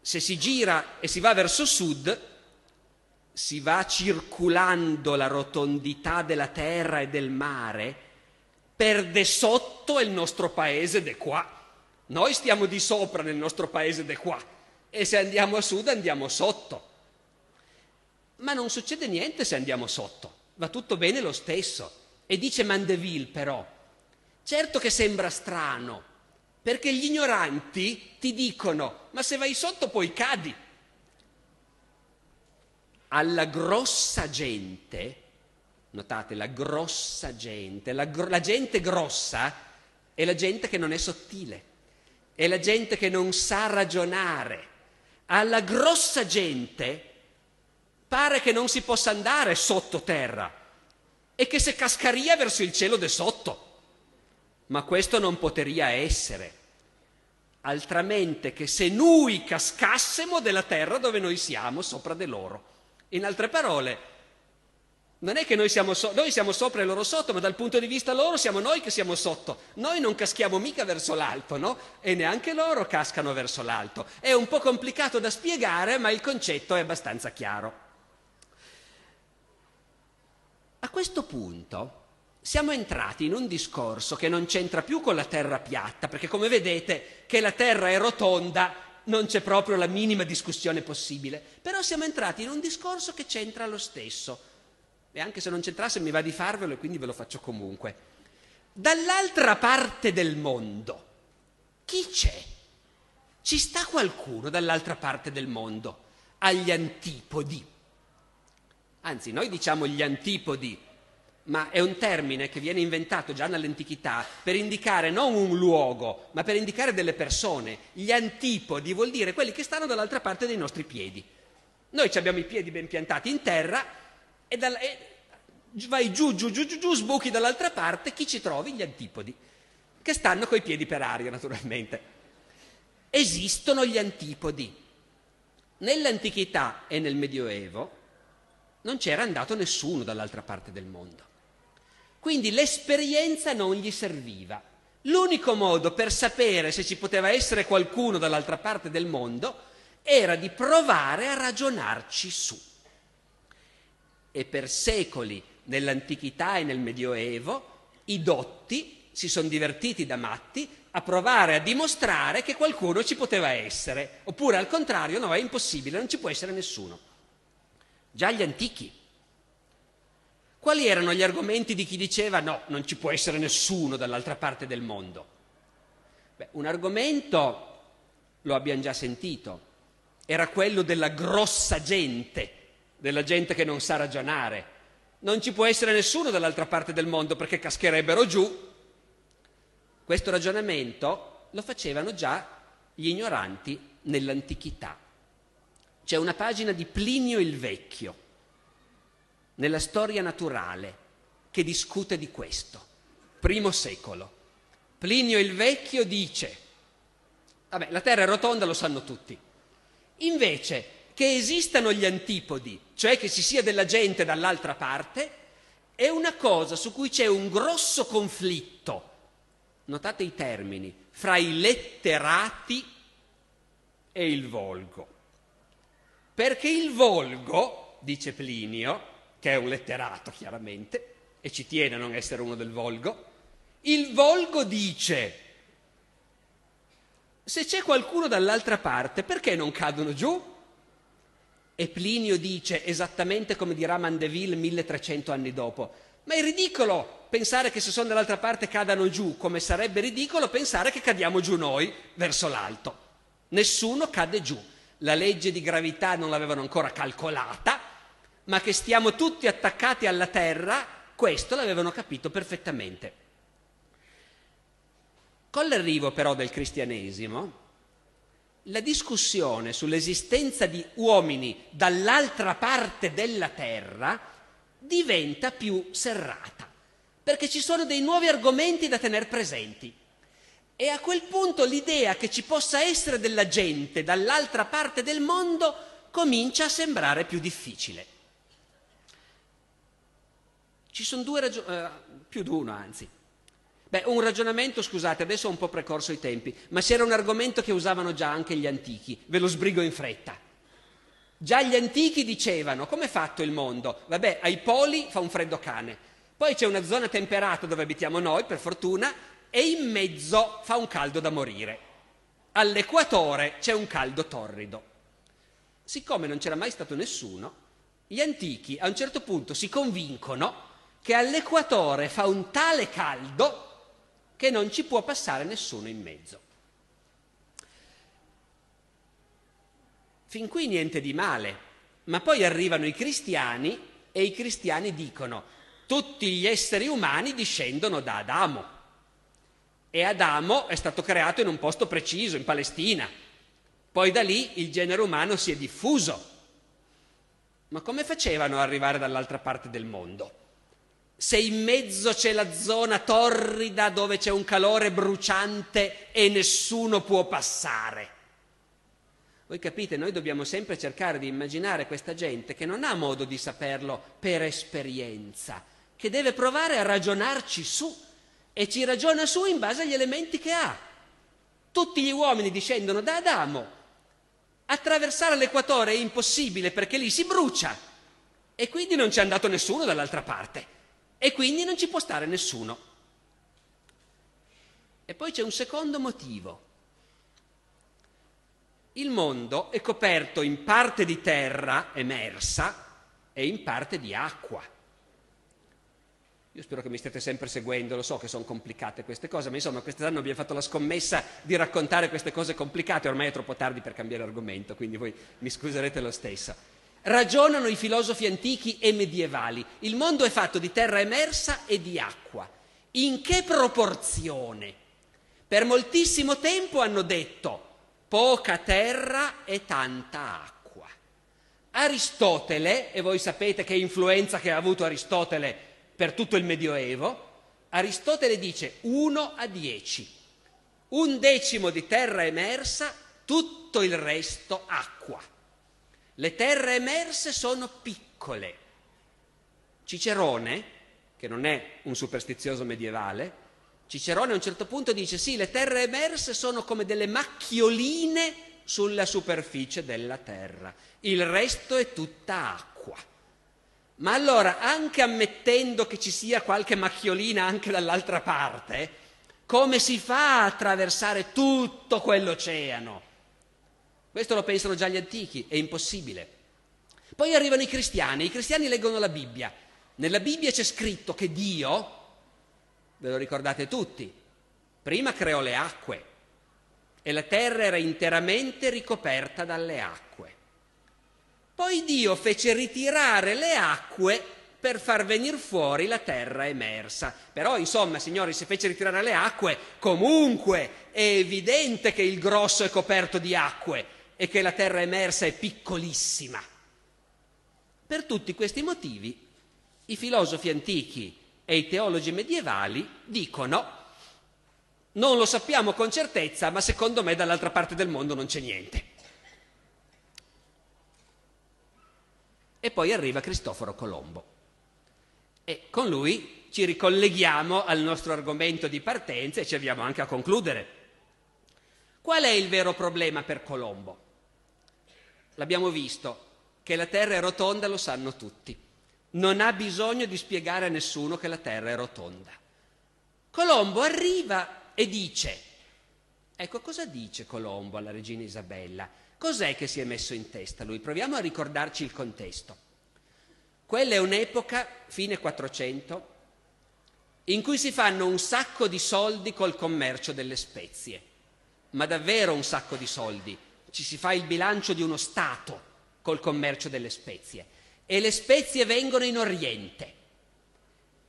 Se si gira e si va verso sud, si va circolando la rotondità della terra e del mare perde sotto il nostro paese de qua. Noi stiamo di sopra nel nostro paese de qua e se andiamo a sud andiamo sotto. Ma non succede niente se andiamo sotto, va tutto bene lo stesso. E dice Mandeville però, certo che sembra strano, perché gli ignoranti ti dicono, ma se vai sotto poi cadi. Alla grossa gente Notate, la grossa gente, la, gro- la gente grossa è la gente che non è sottile, è la gente che non sa ragionare. Alla grossa gente pare che non si possa andare sottoterra e che se cascaria verso il cielo de sotto. Ma questo non poteria essere, altramente che se noi cascassimo della terra dove noi siamo, sopra de loro. In altre parole, non è che noi siamo, so- noi siamo sopra e loro sotto, ma dal punto di vista loro siamo noi che siamo sotto. Noi non caschiamo mica verso l'alto, no? E neanche loro cascano verso l'alto. È un po' complicato da spiegare, ma il concetto è abbastanza chiaro. A questo punto siamo entrati in un discorso che non c'entra più con la terra piatta, perché come vedete che la terra è rotonda non c'è proprio la minima discussione possibile, però siamo entrati in un discorso che c'entra lo stesso, e anche se non c'entrasse mi va di farvelo e quindi ve lo faccio comunque. Dall'altra parte del mondo, chi c'è? Ci sta qualcuno dall'altra parte del mondo, agli antipodi. Anzi, noi diciamo gli antipodi, ma è un termine che viene inventato già nell'antichità per indicare non un luogo, ma per indicare delle persone. Gli antipodi vuol dire quelli che stanno dall'altra parte dei nostri piedi. Noi abbiamo i piedi ben piantati in terra e, dalla, e vai giù, giù, giù, giù, giù, sbuchi dall'altra parte, chi ci trovi? Gli antipodi, che stanno coi piedi per aria naturalmente. Esistono gli antipodi. Nell'antichità e nel Medioevo non c'era andato nessuno dall'altra parte del mondo. Quindi l'esperienza non gli serviva. L'unico modo per sapere se ci poteva essere qualcuno dall'altra parte del mondo era di provare a ragionarci su e per secoli nell'antichità e nel Medioevo i dotti si sono divertiti da matti a provare a dimostrare che qualcuno ci poteva essere, oppure al contrario no, è impossibile, non ci può essere nessuno. Già gli antichi. Quali erano gli argomenti di chi diceva no, non ci può essere nessuno dall'altra parte del mondo? Beh, un argomento lo abbiamo già sentito, era quello della grossa gente della gente che non sa ragionare. Non ci può essere nessuno dall'altra parte del mondo perché cascherebbero giù. Questo ragionamento lo facevano già gli ignoranti nell'antichità. C'è una pagina di Plinio il Vecchio, nella storia naturale, che discute di questo, primo secolo. Plinio il Vecchio dice, vabbè, la Terra è rotonda, lo sanno tutti. Invece, che esistano gli antipodi, cioè che ci sia della gente dall'altra parte, è una cosa su cui c'è un grosso conflitto, notate i termini, fra i letterati e il volgo. Perché il volgo, dice Plinio, che è un letterato chiaramente, e ci tiene a non essere uno del volgo, il volgo dice, se c'è qualcuno dall'altra parte, perché non cadono giù? E Plinio dice, esattamente come dirà Mandeville 1300 anni dopo, ma è ridicolo pensare che se sono dall'altra parte cadano giù, come sarebbe ridicolo pensare che cadiamo giù noi verso l'alto. Nessuno cade giù. La legge di gravità non l'avevano ancora calcolata, ma che stiamo tutti attaccati alla terra, questo l'avevano capito perfettamente. Con l'arrivo però del cristianesimo, la discussione sull'esistenza di uomini dall'altra parte della terra diventa più serrata, perché ci sono dei nuovi argomenti da tenere presenti. E a quel punto l'idea che ci possa essere della gente dall'altra parte del mondo comincia a sembrare più difficile. Ci sono due ragioni, eh, più di una anzi. Beh, un ragionamento, scusate, adesso ho un po' precorso i tempi, ma c'era un argomento che usavano già anche gli antichi, ve lo sbrigo in fretta. Già gli antichi dicevano, come è fatto il mondo? Vabbè, ai poli fa un freddo cane, poi c'è una zona temperata dove abitiamo noi, per fortuna, e in mezzo fa un caldo da morire. All'equatore c'è un caldo torrido. Siccome non c'era mai stato nessuno, gli antichi a un certo punto si convincono che all'equatore fa un tale caldo che non ci può passare nessuno in mezzo. Fin qui niente di male, ma poi arrivano i cristiani e i cristiani dicono tutti gli esseri umani discendono da Adamo e Adamo è stato creato in un posto preciso, in Palestina. Poi da lì il genere umano si è diffuso. Ma come facevano ad arrivare dall'altra parte del mondo? se in mezzo c'è la zona torrida dove c'è un calore bruciante e nessuno può passare. Voi capite, noi dobbiamo sempre cercare di immaginare questa gente che non ha modo di saperlo per esperienza, che deve provare a ragionarci su e ci ragiona su in base agli elementi che ha. Tutti gli uomini discendono da Adamo. Attraversare l'equatore è impossibile perché lì si brucia e quindi non c'è andato nessuno dall'altra parte e quindi non ci può stare nessuno. E poi c'è un secondo motivo. Il mondo è coperto in parte di terra emersa e in parte di acqua. Io spero che mi stiate sempre seguendo, lo so che sono complicate queste cose, ma insomma quest'anno abbiamo fatto la scommessa di raccontare queste cose complicate, ormai è troppo tardi per cambiare argomento, quindi voi mi scuserete lo stesso. Ragionano i filosofi antichi e medievali. Il mondo è fatto di terra emersa e di acqua. In che proporzione? Per moltissimo tempo hanno detto poca terra e tanta acqua. Aristotele, e voi sapete che influenza che ha avuto Aristotele per tutto il Medioevo, Aristotele dice 1 a 10, un decimo di terra emersa, tutto il resto acqua. Le terre emerse sono piccole. Cicerone, che non è un superstizioso medievale, Cicerone a un certo punto dice sì, le terre emerse sono come delle macchioline sulla superficie della terra, il resto è tutta acqua. Ma allora, anche ammettendo che ci sia qualche macchiolina anche dall'altra parte, come si fa a attraversare tutto quell'oceano? Questo lo pensano già gli antichi, è impossibile. Poi arrivano i cristiani, i cristiani leggono la Bibbia. Nella Bibbia c'è scritto che Dio, ve lo ricordate tutti, prima creò le acque e la terra era interamente ricoperta dalle acque. Poi Dio fece ritirare le acque per far venire fuori la terra emersa. Però, insomma, signori, se fece ritirare le acque, comunque è evidente che il grosso è coperto di acque e che la terra emersa è piccolissima. Per tutti questi motivi i filosofi antichi e i teologi medievali dicono non lo sappiamo con certezza, ma secondo me dall'altra parte del mondo non c'è niente. E poi arriva Cristoforo Colombo e con lui ci ricolleghiamo al nostro argomento di partenza e ci avviamo anche a concludere. Qual è il vero problema per Colombo? l'abbiamo visto, che la Terra è rotonda lo sanno tutti. Non ha bisogno di spiegare a nessuno che la Terra è rotonda. Colombo arriva e dice, ecco cosa dice Colombo alla regina Isabella? Cos'è che si è messo in testa lui? Proviamo a ricordarci il contesto. Quella è un'epoca, fine 400, in cui si fanno un sacco di soldi col commercio delle spezie, ma davvero un sacco di soldi ci si fa il bilancio di uno Stato col commercio delle spezie e le spezie vengono in Oriente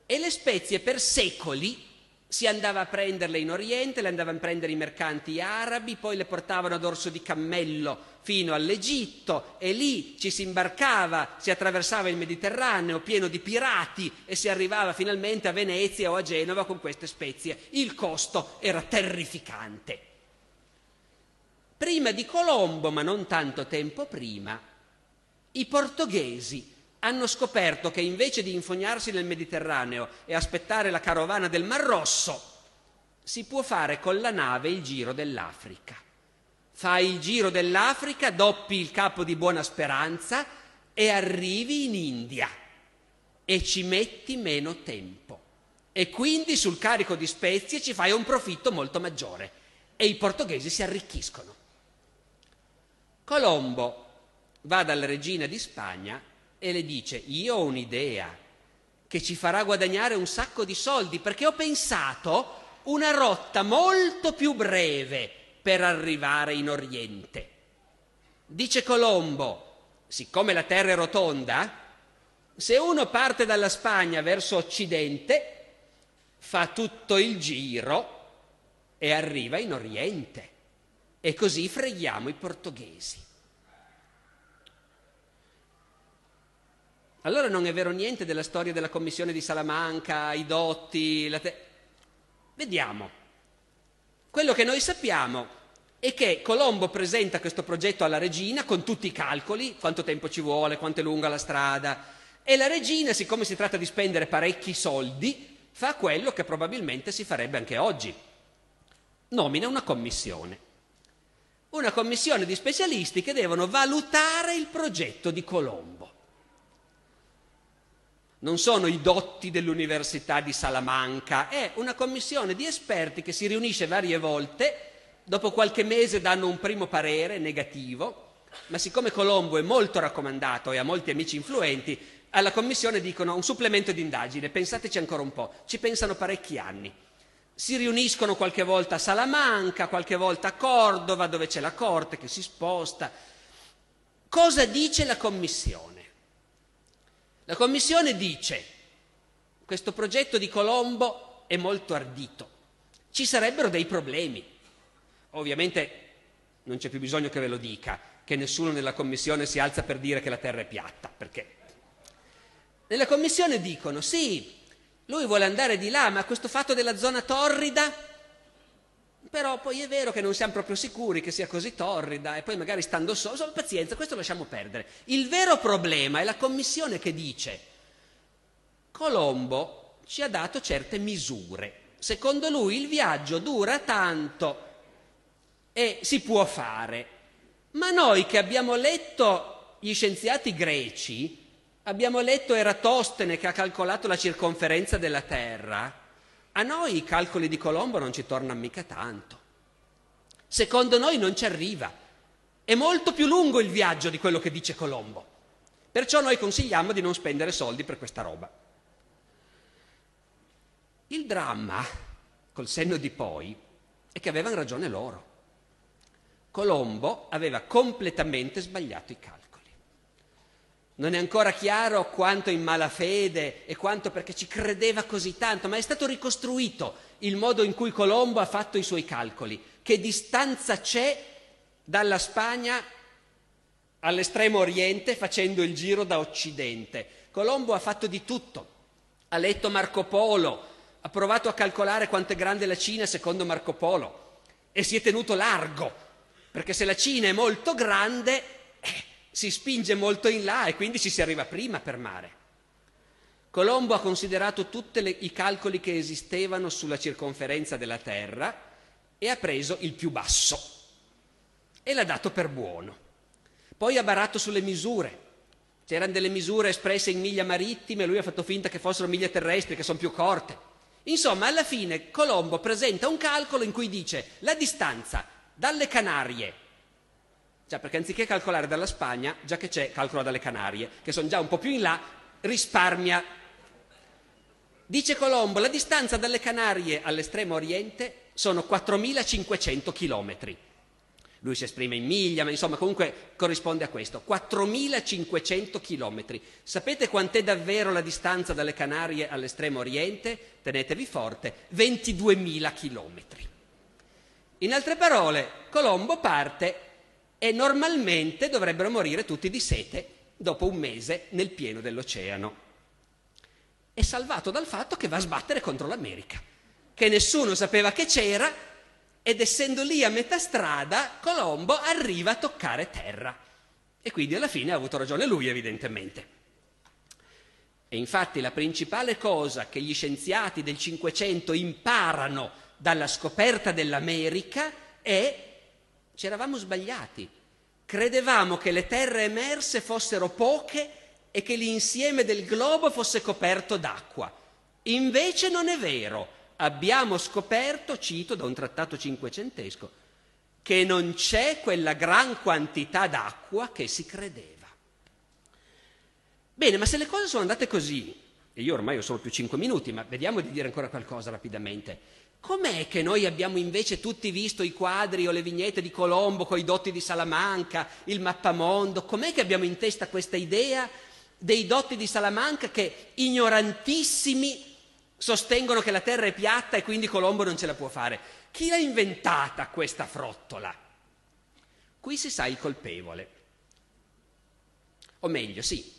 e le spezie per secoli si andava a prenderle in Oriente, le andavano a prendere i mercanti arabi, poi le portavano ad orso di cammello fino all'Egitto e lì ci si imbarcava, si attraversava il Mediterraneo pieno di pirati e si arrivava finalmente a Venezia o a Genova con queste spezie. Il costo era terrificante prima di Colombo, ma non tanto tempo prima, i portoghesi hanno scoperto che invece di infognarsi nel Mediterraneo e aspettare la carovana del Mar Rosso, si può fare con la nave il giro dell'Africa. Fai il giro dell'Africa, doppi il capo di Buona Speranza e arrivi in India e ci metti meno tempo. E quindi sul carico di spezie ci fai un profitto molto maggiore e i portoghesi si arricchiscono. Colombo va dalla regina di Spagna e le dice io ho un'idea che ci farà guadagnare un sacco di soldi perché ho pensato una rotta molto più breve per arrivare in Oriente. Dice Colombo, siccome la terra è rotonda, se uno parte dalla Spagna verso Occidente, fa tutto il giro e arriva in Oriente. E così freghiamo i portoghesi. Allora non è vero niente della storia della commissione di Salamanca, i dotti, la te- Vediamo. Quello che noi sappiamo è che Colombo presenta questo progetto alla regina con tutti i calcoli, quanto tempo ci vuole, quanto è lunga la strada, e la regina, siccome si tratta di spendere parecchi soldi, fa quello che probabilmente si farebbe anche oggi. Nomina una commissione una commissione di specialisti che devono valutare il progetto di Colombo. Non sono i dotti dell'Università di Salamanca, è una commissione di esperti che si riunisce varie volte, dopo qualche mese danno un primo parere negativo, ma siccome Colombo è molto raccomandato e ha molti amici influenti, alla commissione dicono un supplemento di indagine, pensateci ancora un po', ci pensano parecchi anni si riuniscono qualche volta a Salamanca, qualche volta a Cordova, dove c'è la corte che si sposta. Cosa dice la Commissione? La Commissione dice, questo progetto di Colombo è molto ardito, ci sarebbero dei problemi. Ovviamente non c'è più bisogno che ve lo dica, che nessuno nella Commissione si alza per dire che la Terra è piatta, perché nella Commissione dicono sì, lui vuole andare di là, ma questo fatto della zona torrida, però poi è vero che non siamo proprio sicuri che sia così torrida e poi magari stando solo, solo pazienza, questo lasciamo perdere. Il vero problema è la commissione che dice Colombo ci ha dato certe misure. Secondo lui il viaggio dura tanto e si può fare. Ma noi che abbiamo letto gli scienziati greci, Abbiamo letto Eratostene che ha calcolato la circonferenza della Terra. A noi i calcoli di Colombo non ci tornano mica tanto. Secondo noi non ci arriva. È molto più lungo il viaggio di quello che dice Colombo. Perciò noi consigliamo di non spendere soldi per questa roba. Il dramma, col senno di poi, è che avevano ragione loro. Colombo aveva completamente sbagliato i calcoli. Non è ancora chiaro quanto in malafede e quanto perché ci credeva così tanto, ma è stato ricostruito il modo in cui Colombo ha fatto i suoi calcoli. Che distanza c'è dalla Spagna all'estremo oriente facendo il giro da occidente? Colombo ha fatto di tutto, ha letto Marco Polo, ha provato a calcolare quanto è grande la Cina secondo Marco Polo e si è tenuto largo, perché se la Cina è molto grande... Eh, si spinge molto in là e quindi ci si arriva prima per mare. Colombo ha considerato tutti i calcoli che esistevano sulla circonferenza della Terra e ha preso il più basso e l'ha dato per buono. Poi ha barato sulle misure. C'erano delle misure espresse in miglia marittime, lui ha fatto finta che fossero miglia terrestri, che sono più corte. Insomma, alla fine Colombo presenta un calcolo in cui dice la distanza dalle Canarie Già cioè, perché anziché calcolare dalla Spagna, già che c'è, calcola dalle Canarie, che sono già un po' più in là, risparmia. Dice Colombo, la distanza dalle Canarie all'estremo oriente sono 4.500 chilometri. Lui si esprime in miglia, ma insomma comunque corrisponde a questo. 4.500 chilometri. Sapete quant'è davvero la distanza dalle Canarie all'estremo oriente? Tenetevi forte, 22.000 chilometri. In altre parole, Colombo parte e normalmente dovrebbero morire tutti di sete dopo un mese nel pieno dell'oceano. È salvato dal fatto che va a sbattere contro l'America, che nessuno sapeva che c'era ed essendo lì a metà strada, Colombo arriva a toccare terra. E quindi alla fine ha avuto ragione lui, evidentemente. E infatti la principale cosa che gli scienziati del Cinquecento imparano dalla scoperta dell'America è ci eravamo sbagliati. Credevamo che le terre emerse fossero poche e che l'insieme del globo fosse coperto d'acqua. Invece non è vero. Abbiamo scoperto, cito da un trattato cinquecentesco, che non c'è quella gran quantità d'acqua che si credeva. Bene, ma se le cose sono andate così, e io ormai ho solo più cinque minuti, ma vediamo di dire ancora qualcosa rapidamente. Com'è che noi abbiamo invece tutti visto i quadri o le vignette di Colombo con i dotti di Salamanca, il mappamondo? Com'è che abbiamo in testa questa idea dei dotti di Salamanca che ignorantissimi sostengono che la terra è piatta e quindi Colombo non ce la può fare? Chi l'ha inventata questa frottola? Qui si sa il colpevole. O meglio, sì,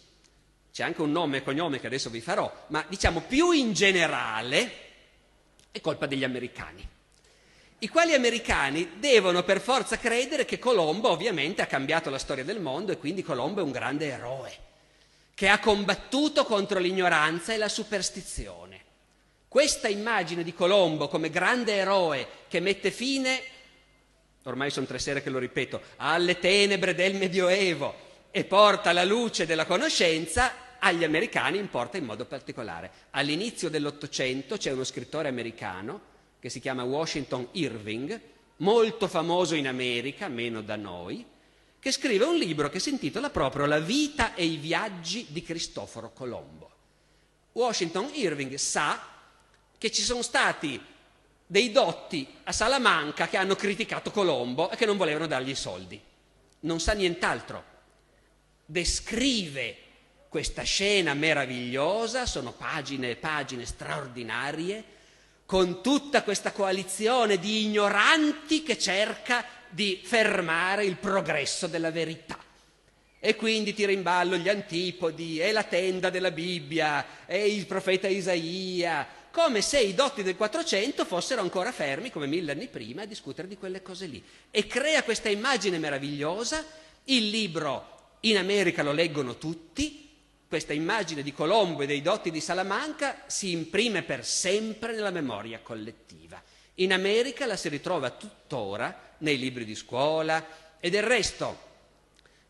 c'è anche un nome e cognome che adesso vi farò, ma diciamo più in generale è colpa degli americani, i quali americani devono per forza credere che Colombo ovviamente ha cambiato la storia del mondo e quindi Colombo è un grande eroe, che ha combattuto contro l'ignoranza e la superstizione. Questa immagine di Colombo come grande eroe che mette fine, ormai sono tre sere che lo ripeto, alle tenebre del Medioevo e porta la luce della conoscenza, agli americani importa in modo particolare. All'inizio dell'Ottocento c'è uno scrittore americano che si chiama Washington Irving, molto famoso in America, meno da noi, che scrive un libro che si intitola proprio La vita e i viaggi di Cristoforo Colombo. Washington Irving sa che ci sono stati dei dotti a Salamanca che hanno criticato Colombo e che non volevano dargli i soldi. Non sa nient'altro. Descrive questa scena meravigliosa, sono pagine e pagine straordinarie, con tutta questa coalizione di ignoranti che cerca di fermare il progresso della verità. E quindi tira in ballo gli antipodi, e la tenda della Bibbia, e il profeta Isaia, come se i dotti del 400 fossero ancora fermi, come mille anni prima, a discutere di quelle cose lì. E crea questa immagine meravigliosa, il libro in America lo leggono tutti, questa immagine di Colombo e dei dotti di Salamanca si imprime per sempre nella memoria collettiva. In America la si ritrova tuttora nei libri di scuola e del resto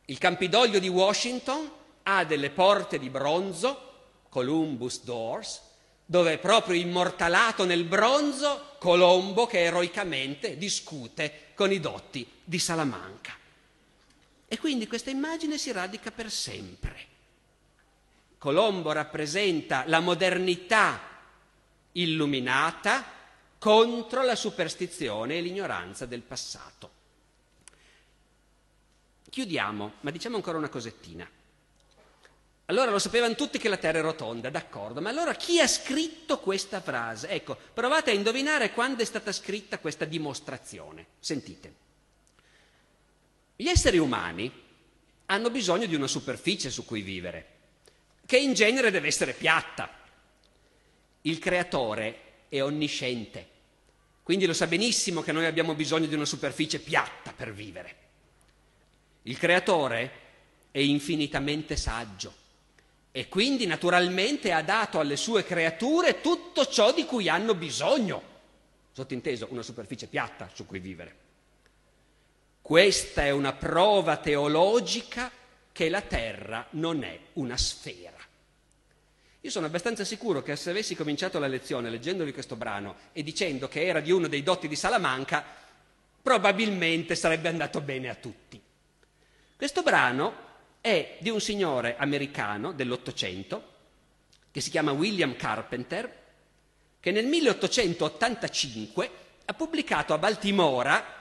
il Campidoglio di Washington ha delle porte di bronzo, Columbus Doors, dove è proprio immortalato nel bronzo Colombo che eroicamente discute con i dotti di Salamanca. E quindi questa immagine si radica per sempre. Colombo rappresenta la modernità illuminata contro la superstizione e l'ignoranza del passato. Chiudiamo, ma diciamo ancora una cosettina. Allora lo sapevano tutti che la Terra è rotonda, d'accordo, ma allora chi ha scritto questa frase? Ecco, provate a indovinare quando è stata scritta questa dimostrazione. Sentite. Gli esseri umani hanno bisogno di una superficie su cui vivere che in genere deve essere piatta. Il creatore è onnisciente, quindi lo sa benissimo che noi abbiamo bisogno di una superficie piatta per vivere. Il creatore è infinitamente saggio e quindi naturalmente ha dato alle sue creature tutto ciò di cui hanno bisogno, sottinteso una superficie piatta su cui vivere. Questa è una prova teologica che la Terra non è una sfera. Io sono abbastanza sicuro che se avessi cominciato la lezione leggendovi questo brano e dicendo che era di uno dei dotti di Salamanca, probabilmente sarebbe andato bene a tutti. Questo brano è di un signore americano dell'Ottocento che si chiama William Carpenter, che nel 1885 ha pubblicato a Baltimora,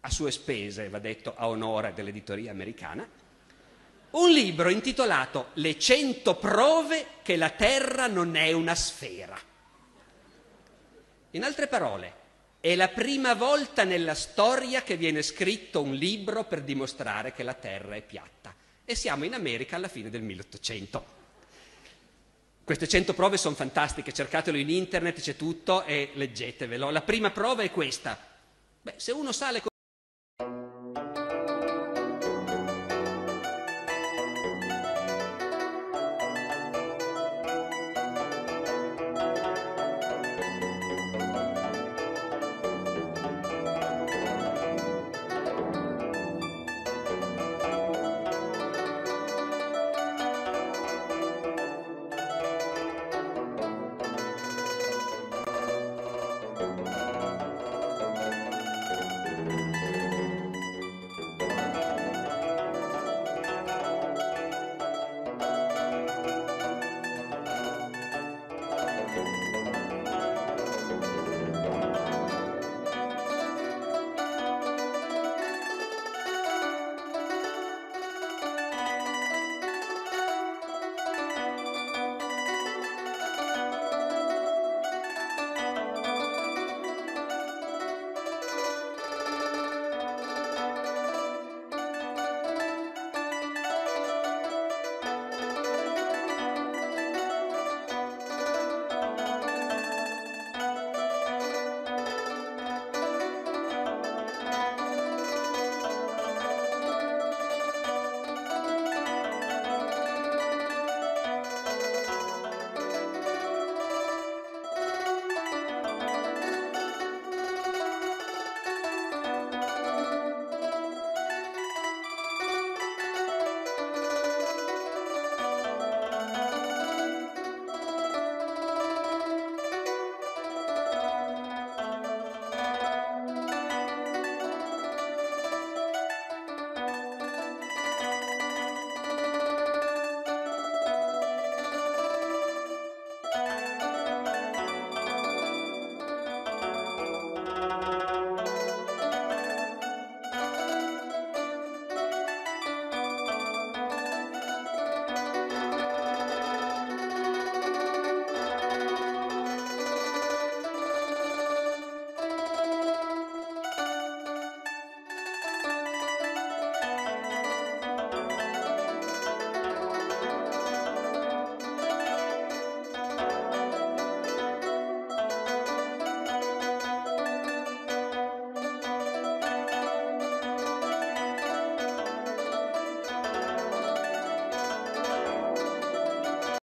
a sue spese, va detto a onore dell'editoria americana, un libro intitolato Le cento prove che la Terra non è una sfera. In altre parole, è la prima volta nella storia che viene scritto un libro per dimostrare che la Terra è piatta. E siamo in America alla fine del 1800. Queste cento prove sono fantastiche, cercatelo in internet, c'è tutto e leggetevelo. La prima prova è questa. Beh, se uno sale con